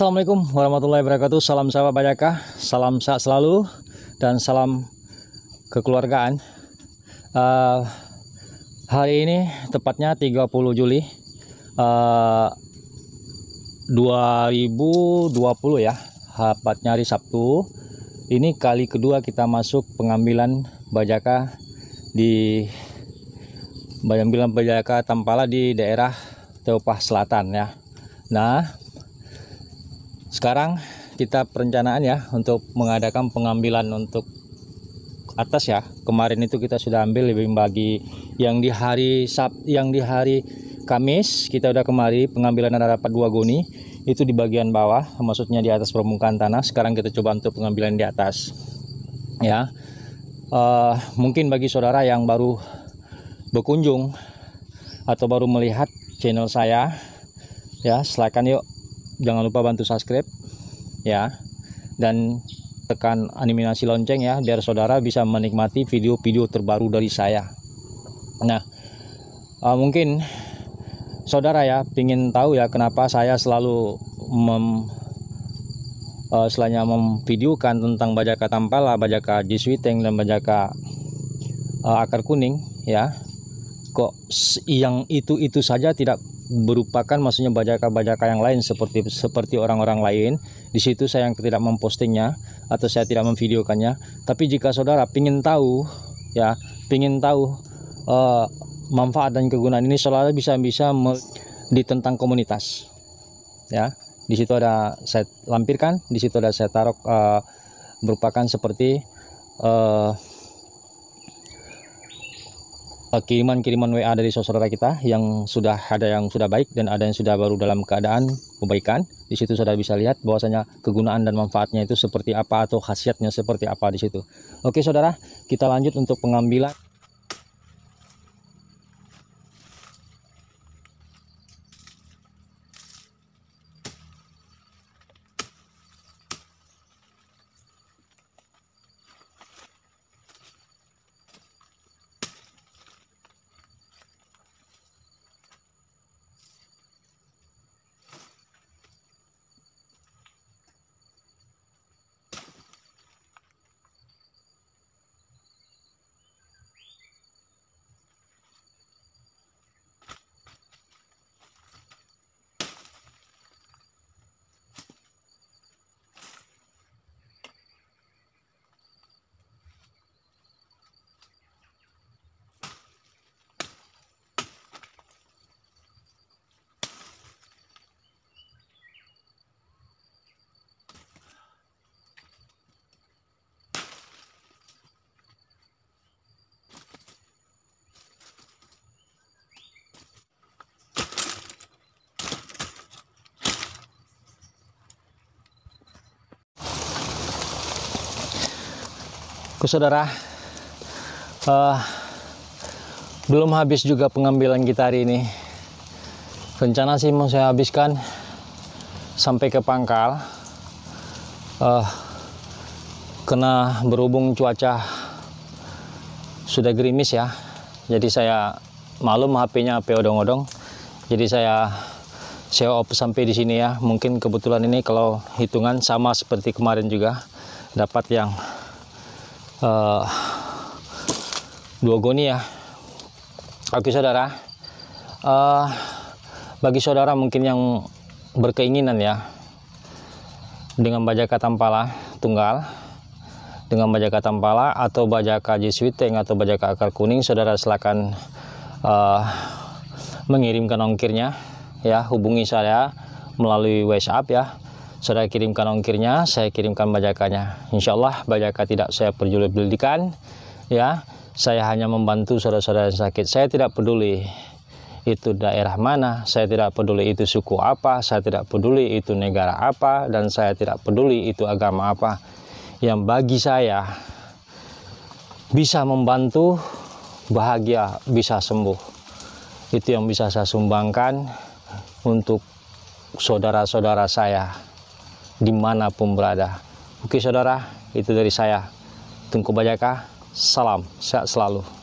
Assalamualaikum warahmatullahi wabarakatuh. Salam sahabat Bayaka, salam sehat selalu dan salam kekeluargaan. Uh, hari ini tepatnya 30 Juli eh, uh, 2020 ya, tepatnya hari Sabtu. Ini kali kedua kita masuk pengambilan Bajaka di pengambilan Bajaka Tampala di daerah Teupah Selatan ya. Nah, sekarang kita perencanaan ya untuk mengadakan pengambilan untuk atas ya kemarin itu kita sudah ambil lebih bagi yang di hari Sab yang di hari Kamis kita udah kemari pengambilan ada dapat dua goni itu di bagian bawah maksudnya di atas permukaan tanah sekarang kita coba untuk pengambilan di atas ya uh, mungkin bagi saudara yang baru berkunjung atau baru melihat channel saya ya silakan yuk jangan lupa bantu subscribe ya dan tekan animasi lonceng ya biar saudara bisa menikmati video-video terbaru dari saya nah uh, mungkin saudara ya ingin tahu ya kenapa saya selalu mem uh, eh, selainnya memvideokan tentang bajaka tampala, bajaka jiswiteng dan bajaka uh, akar kuning ya kok yang itu-itu saja tidak berupakan maksudnya bajakan-bajakan yang lain seperti seperti orang-orang lain. Di situ saya yang tidak mempostingnya atau saya tidak memvideokannya. Tapi jika saudara ingin tahu ya, ingin tahu uh, manfaat dan kegunaan ini saudara bisa bisa di tentang komunitas. Ya, di situ ada saya lampirkan, di situ ada saya taruh uh, merupakan seperti uh, Eh, kiriman-kiriman WA dari saudara kita yang sudah ada yang sudah baik dan ada yang sudah baru dalam keadaan kebaikan. Di situ saudara bisa lihat bahwasanya kegunaan dan manfaatnya itu seperti apa atau khasiatnya seperti apa di situ. Oke saudara, kita lanjut untuk pengambilan. saudara uh, belum habis juga pengambilan kita hari ini rencana sih mau saya habiskan sampai ke pangkal uh, eh, kena berhubung cuaca sudah gerimis ya jadi saya malu HP odong-odong jadi saya off sampai di sini ya mungkin kebetulan ini kalau hitungan sama seperti kemarin juga dapat yang uh, goni ya oke saudara uh, bagi saudara mungkin yang berkeinginan ya dengan bajaka tampala tunggal dengan bajaka tampala atau bajaka jiswiteng atau bajaka akar kuning saudara silahkan uh, eh, mengirimkan ongkirnya ya hubungi saya melalui WhatsApp ya Saudara kirimkan ongkirnya, saya kirimkan bajakannya. Insya Allah bajaka tidak saya perjualbelikan. Ya, saya hanya membantu saudara-saudara yang sakit. Saya tidak peduli itu daerah mana, saya tidak peduli itu suku apa, saya tidak peduli itu negara apa, dan saya tidak peduli itu agama apa. Yang bagi saya bisa membantu, bahagia bisa sembuh. Itu yang bisa saya sumbangkan untuk saudara-saudara saya dimanapun berada. Oke saudara, itu dari saya. tunggu Bajaka, ah. salam, sehat selalu.